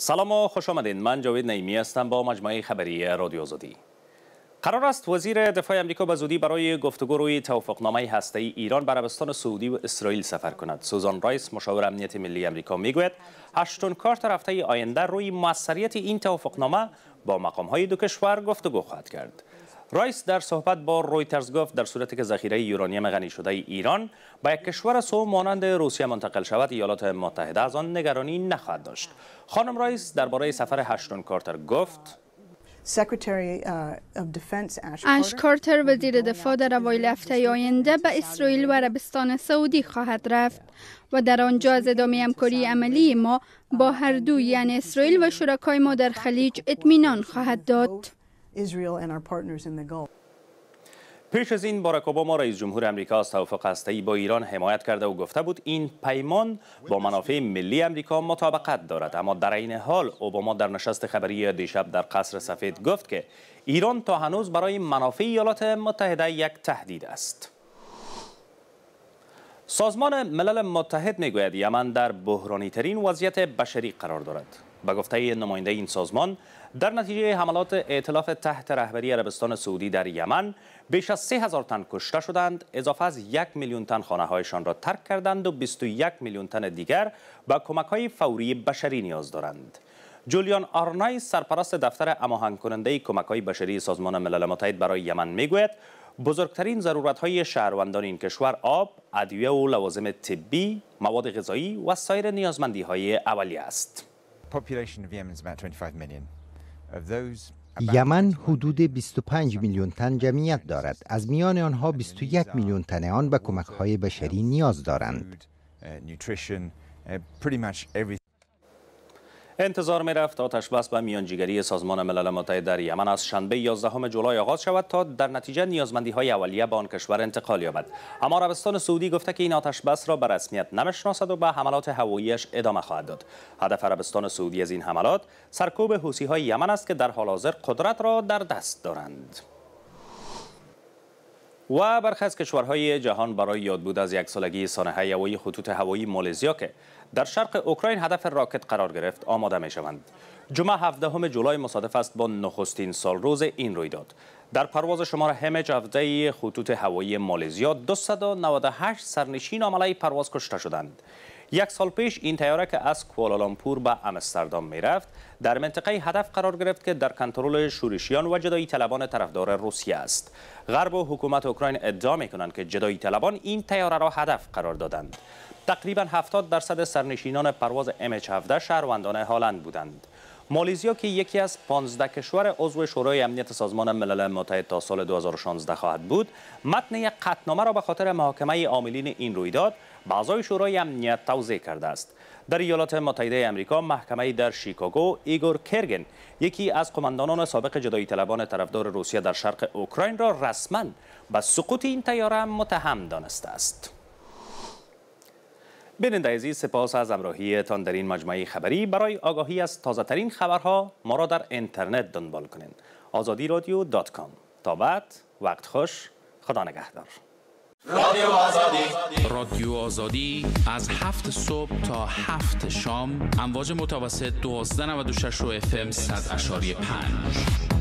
سلام و خوش آمدین من جاوید نیمی هستم با مجموعه خبری رادیو آزادی قرار است وزیر دفاع آمریکا به زودی برای گفتگو روی توافقنامه هسته ای ایران به عربستان سعودی و اسرائیل سفر کند سوزان رایس مشاور امنیت ملی آمریکا میگوید هشتون کارت هفته آینده روی موثریت این توافقنامه با مقام های دو کشور گفتگو خواهد کرد رایس در صحبت با رویترز گفت در صورتی که ذخیره یورانیم غنی شده ای ایران به یک کشور سو مانند روسیه منتقل شود ایالات متحده از آن نگرانی نخواهد داشت خانم رایس درباره سفر هشتون کارتر گفت اش کارتر uh, وزیر دفاع در اوایل هفته آینده به اسرائیل و عربستان سعودی خواهد رفت و در آنجا از ادامه همکاری عملی ما با هر دو یعنی اسرائیل و شرکای ما در خلیج اطمینان خواهد داد Israel and our partners in the پیش از این باراک اوباما رئیس جمهور امریکا از توافق هسته‌ای با ایران حمایت کرده و گفته بود این پیمان با منافع ملی امریکا مطابقت دارد اما در این حال اوباما در نشست خبری دیشب در قصر سفید گفت که ایران تا هنوز برای منافع ایالات متحده یک تهدید است سازمان ملل متحد میگوید یمن در بحرانی ترین وضعیت بشری قرار دارد به گفته نماینده این سازمان در نتیجه حملات ائتلاف تحت رهبری عربستان سعودی در یمن بیش از 3000 تن کشته شدند اضافه از یک میلیون تن خانه هایشان را ترک کردند و 21 میلیون تن دیگر به کمک های فوری بشری نیاز دارند جولیان آرنای سرپرست دفتر اماهنگ کننده کمک های بشری سازمان ملل متحد برای یمن میگوید بزرگترین ضرورت های شهروندان این کشور آب، ادویه و لوازم طبی، مواد غذایی و سایر نیازمندی های اولیه است. یمن حدود 25 میلیون تن جمعیت دارد از میان آنها 21 میلیون تن آن به کمک های بشری نیاز دارند uh, انتظار می رفت آتش بس به میانجیگری سازمان ملل متحد در یمن از شنبه 11 جولای آغاز شود تا در نتیجه نیازمندی های اولیه به آن کشور انتقال یابد اما عربستان سعودی گفته که این آتش بس را به رسمیت نمیشناسد و به حملات هواییش ادامه خواهد داد هدف عربستان سعودی از این حملات سرکوب حوسی های یمن است که در حال حاضر قدرت را در دست دارند و برخی از کشورهای جهان برای یاد بود از یک سالگی سانحه هوایی خطوط هوایی مالزیا که در شرق اوکراین هدف راکت قرار گرفت آماده می شوند. جمعه همه جولای مصادف است با نخستین سال روز این رویداد. در پرواز شماره همه 17 خطوط هوایی مالزیا 298 سرنشین عملی پرواز کشته شدند. یک سال پیش این تیاره که از کوالالامپور به امستردام می رفت در منطقه هدف قرار گرفت که در کنترل شورشیان و جدایی طلبان طرفدار روسیه است غرب و حکومت اوکراین ادعا می کنند که جدایی طلبان این تیاره را هدف قرار دادند تقریبا 70 درصد سرنشینان پرواز MH17 شهروندان هلند بودند مالیزیا که یکی از 15 کشور عضو شورای امنیت سازمان ملل متحد تا سال 2016 خواهد بود متن یک قطنامه را به خاطر محاکمه عاملین این رویداد به اعضای شورای امنیت توضیح کرده است در ایالات متحده آمریکا محکمه در شیکاگو ایگور کرگن یکی از قماندانان سابق جدایی طلبان طرفدار روسیه در شرق اوکراین را رسما به سقوط این تیاره متهم دانسته است بیننده عزیز سپاس از همراهیتان در این مجموعه خبری برای آگاهی از تازه ترین خبرها ما را در اینترنت دنبال کنید آزادی رادیو دات کام تا بعد وقت خوش خدا نگهدار رادیو آزادی رادیو آزادی از هفت صبح تا هفت شام امواج متوسط 1296 و اف ام 5